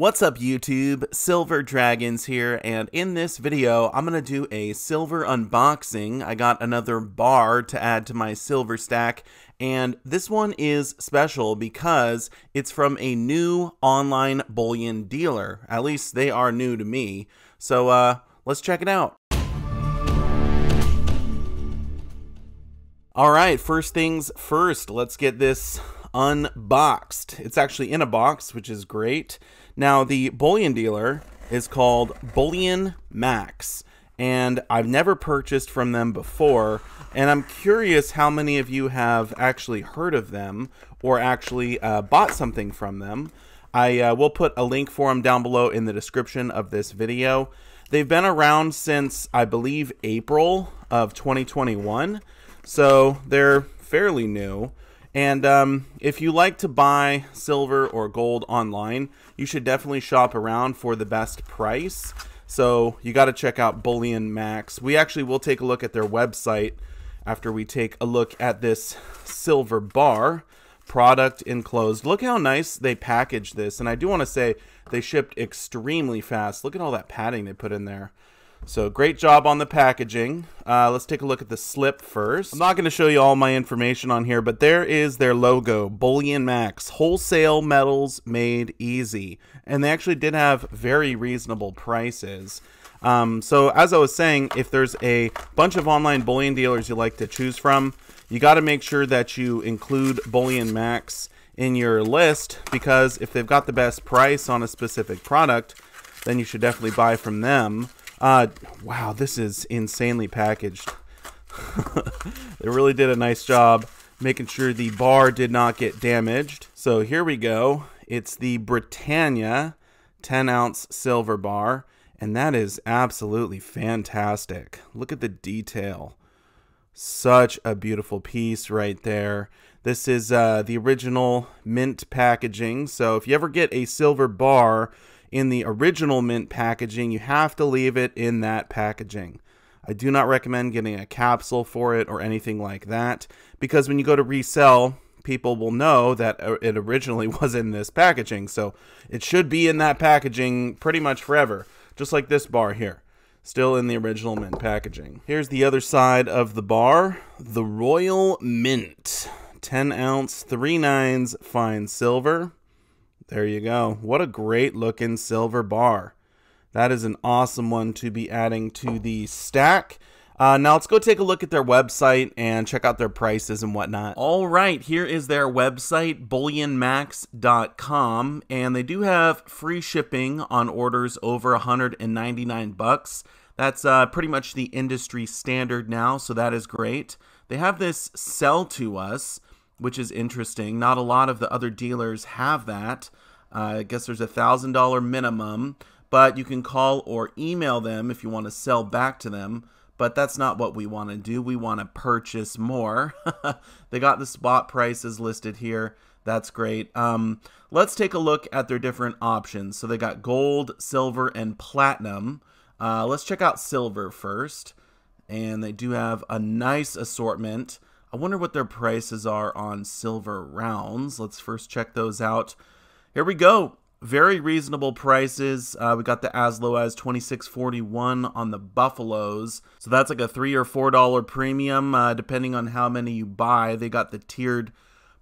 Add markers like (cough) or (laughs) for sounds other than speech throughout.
What's up YouTube? Silver Dragons here, and in this video, I'm going to do a silver unboxing. I got another bar to add to my silver stack, and this one is special because it's from a new online bullion dealer. At least they are new to me. So uh, let's check it out. All right, first things first, let's get this unboxed. It's actually in a box, which is great. Now, the bullion dealer is called Bullion Max, and I've never purchased from them before. And I'm curious how many of you have actually heard of them or actually uh, bought something from them. I uh, will put a link for them down below in the description of this video. They've been around since, I believe, April of 2021, so they're fairly new. And um, if you like to buy silver or gold online, you should definitely shop around for the best price. So you got to check out Bullion Max. We actually will take a look at their website after we take a look at this silver bar product enclosed. Look how nice they packaged this. And I do want to say they shipped extremely fast. Look at all that padding they put in there. So great job on the packaging. Uh, let's take a look at the slip first. I'm not going to show you all my information on here, but there is their logo, Bullion Max, wholesale metals made easy. And they actually did have very reasonable prices. Um, so as I was saying, if there's a bunch of online bullion dealers you like to choose from, you got to make sure that you include Bullion Max in your list because if they've got the best price on a specific product, then you should definitely buy from them. Uh, wow, this is insanely packaged. (laughs) they really did a nice job making sure the bar did not get damaged. So here we go. It's the Britannia 10 ounce silver bar, and that is absolutely fantastic. Look at the detail. Such a beautiful piece right there. This is uh, the original mint packaging. So if you ever get a silver bar, in the original mint packaging, you have to leave it in that packaging. I do not recommend getting a capsule for it or anything like that because when you go to resell, people will know that uh, it originally (laughs) was in this packaging. So it should be in that packaging pretty much forever, just like this bar here. Still in the original mint packaging. Here's the other side of the bar, the Royal Mint. 10 ounce, 3 nines fine silver. There you go. What a great looking silver bar. That is an awesome one to be adding to the stack. Uh, now let's go take a look at their website and check out their prices and whatnot. All right, here is their website, bullionmax.com, and they do have free shipping on orders over 199 bucks. That's uh, pretty much the industry standard now, so that is great. They have this sell to us, which is interesting. Not a lot of the other dealers have that. Uh, I guess there's a thousand dollar minimum, but you can call or email them if you want to sell back to them. But that's not what we want to do. We want to purchase more. (laughs) they got the spot prices listed here. That's great. Um, let's take a look at their different options. So they got gold, silver, and platinum. Uh, let's check out silver first. And they do have a nice assortment. I wonder what their prices are on silver rounds. Let's first check those out. Here we go. Very reasonable prices. Uh, we got the as low as 26.41 on the Buffaloes. So that's like a three or four dollar premium, uh, depending on how many you buy. They got the tiered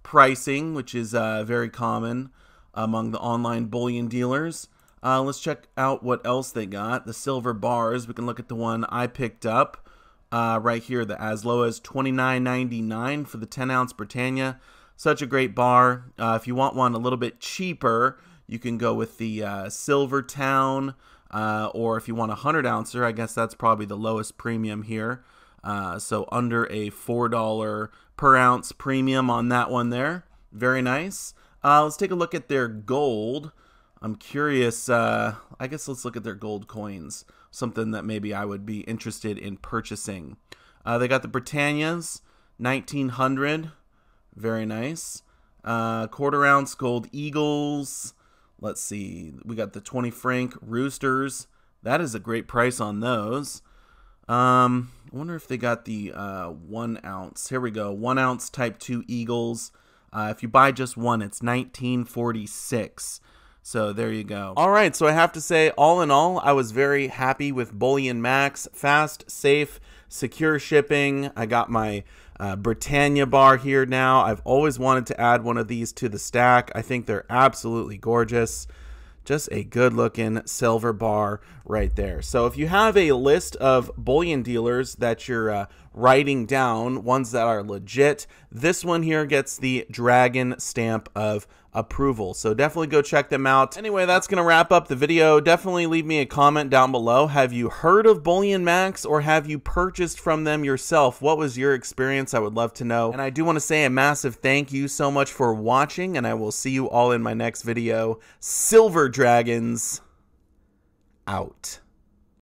pricing, which is uh, very common among the online bullion dealers. Uh, let's check out what else they got. The silver bars. We can look at the one I picked up uh, right here. The as low as twenty nine ninety nine for the ten ounce Britannia. Such a great bar. Uh, if you want one a little bit cheaper, you can go with the uh, Silver Town, uh, or if you want a hundred ouncer, I guess that's probably the lowest premium here. Uh, so under a four dollar per ounce premium on that one there. Very nice. Uh, let's take a look at their gold. I'm curious. Uh, I guess let's look at their gold coins, something that maybe I would be interested in purchasing. Uh, they got the Britannias, 1900, very nice. Uh, quarter ounce gold eagles. Let's see, we got the 20 franc roosters. That is a great price on those. Um, I wonder if they got the uh, one ounce. Here we go, one ounce type two eagles. Uh, if you buy just one, it's 1946. So there you go. All right. So I have to say, all in all, I was very happy with Bullion Max. Fast, safe, secure shipping. I got my uh, Britannia bar here now. I've always wanted to add one of these to the stack. I think they're absolutely gorgeous. Just a good looking silver bar right there. So if you have a list of bullion dealers that you're uh, writing down ones that are legit. This one here gets the dragon stamp of approval. So definitely go check them out. Anyway, that's going to wrap up the video. Definitely leave me a comment down below. Have you heard of Bullion Max or have you purchased from them yourself? What was your experience? I would love to know. And I do want to say a massive thank you so much for watching and I will see you all in my next video. Silver Dragons out.